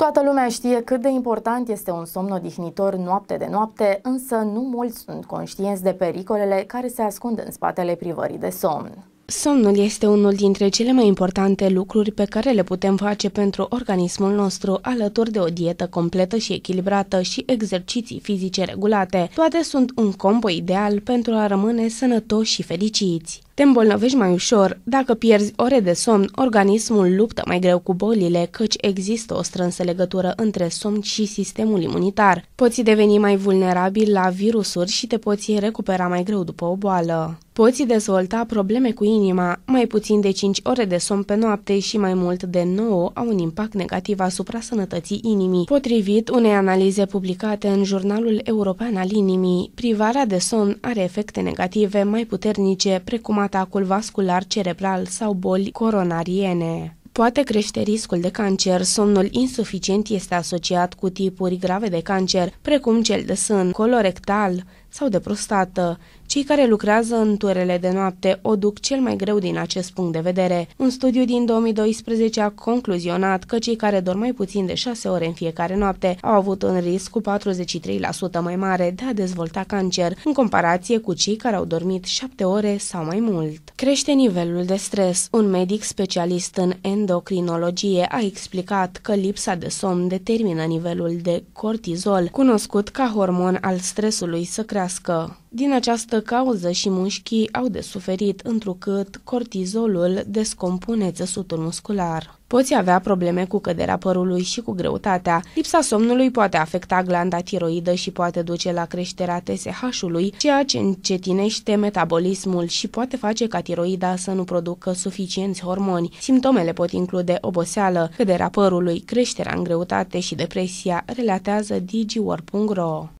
Toată lumea știe cât de important este un somn odihnitor noapte de noapte, însă nu mulți sunt conștienți de pericolele care se ascund în spatele privării de somn. Somnul este unul dintre cele mai importante lucruri pe care le putem face pentru organismul nostru, alături de o dietă completă și echilibrată și exerciții fizice regulate. Toate sunt un combo ideal pentru a rămâne sănătoși și fericiți. Te îmbolnăvești mai ușor, dacă pierzi ore de somn, organismul luptă mai greu cu bolile, căci există o strânsă legătură între somn și sistemul imunitar. Poți deveni mai vulnerabil la virusuri și te poți recupera mai greu după o boală. Poți dezvolta probleme cu inima, mai puțin de 5 ore de somn pe noapte și mai mult de 9 au un impact negativ asupra sănătății inimii. Potrivit unei analize publicate în Jurnalul European al Inimii, privarea de somn are efecte negative mai puternice, precum atacul vascular cerebral sau boli coronariene. Poate crește riscul de cancer, somnul insuficient este asociat cu tipuri grave de cancer, precum cel de sân, colorectal, sau de prostată. Cei care lucrează în turele de noapte o duc cel mai greu din acest punct de vedere. Un studiu din 2012 a concluzionat că cei care dorm mai puțin de 6 ore în fiecare noapte au avut un risc cu 43% mai mare de a dezvolta cancer, în comparație cu cei care au dormit 7 ore sau mai mult. Crește nivelul de stres. Un medic specialist în endocrinologie a explicat că lipsa de somn determină nivelul de cortizol, cunoscut ca hormon al stresului să crească crească. Din această cauză și mușchii au de suferit întrucât cortizolul descompune țesutul muscular. Poți avea probleme cu căderea părului și cu greutatea. Lipsa somnului poate afecta glanda tiroidă și poate duce la creșterea TSH-ului, ceea ce încetinește metabolismul și poate face ca tiroida să nu producă suficienți hormoni. Simptomele pot include oboseală, căderea părului, creșterea în greutate și depresia, relatează digiwar.ro.